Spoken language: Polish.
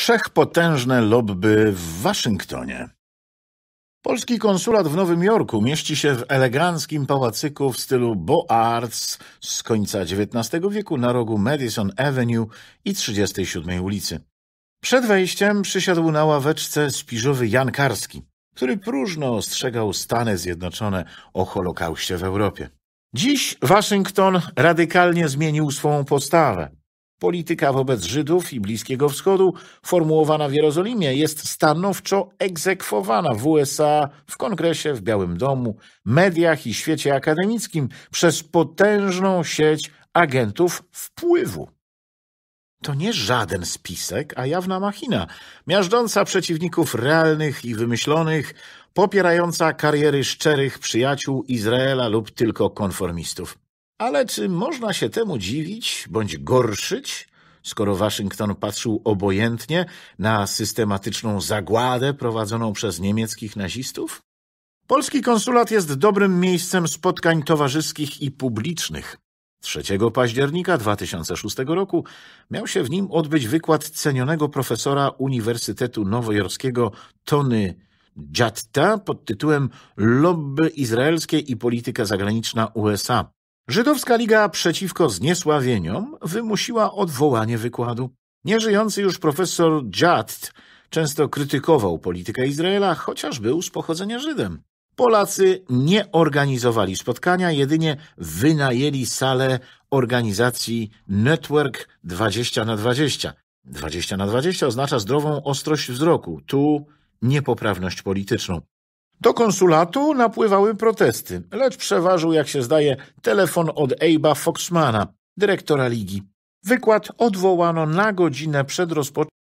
wszechpotężne lobby w Waszyngtonie. Polski konsulat w Nowym Jorku mieści się w eleganckim pałacyku w stylu Beaux Arts z końca XIX wieku na rogu Madison Avenue i 37 ulicy. Przed wejściem przysiadł na ławeczce spiżowy Jan Karski, który próżno ostrzegał Stany Zjednoczone o Holokauście w Europie. Dziś Waszyngton radykalnie zmienił swą postawę. Polityka wobec Żydów i Bliskiego Wschodu, formułowana w Jerozolimie, jest stanowczo egzekwowana w USA, w kongresie, w Białym Domu, mediach i świecie akademickim przez potężną sieć agentów wpływu. To nie żaden spisek, a jawna machina, miażdżąca przeciwników realnych i wymyślonych, popierająca kariery szczerych przyjaciół Izraela lub tylko konformistów. Ale czy można się temu dziwić bądź gorszyć, skoro Waszyngton patrzył obojętnie na systematyczną zagładę prowadzoną przez niemieckich nazistów? Polski konsulat jest dobrym miejscem spotkań towarzyskich i publicznych. 3 października 2006 roku miał się w nim odbyć wykład cenionego profesora Uniwersytetu Nowojorskiego Tony Jatta pod tytułem Lobby izraelskie i polityka zagraniczna USA. Żydowska Liga Przeciwko Zniesławieniom wymusiła odwołanie wykładu. Nieżyjący już profesor Dziad często krytykował politykę Izraela, chociaż był z pochodzenia Żydem. Polacy nie organizowali spotkania, jedynie wynajęli salę organizacji Network 20 na 20. 20 na 20 oznacza zdrową ostrość wzroku, tu niepoprawność polityczną. Do konsulatu napływały protesty, lecz przeważył, jak się zdaje, telefon od Ejba Foxmana, dyrektora ligi. Wykład odwołano na godzinę przed rozpoczęciem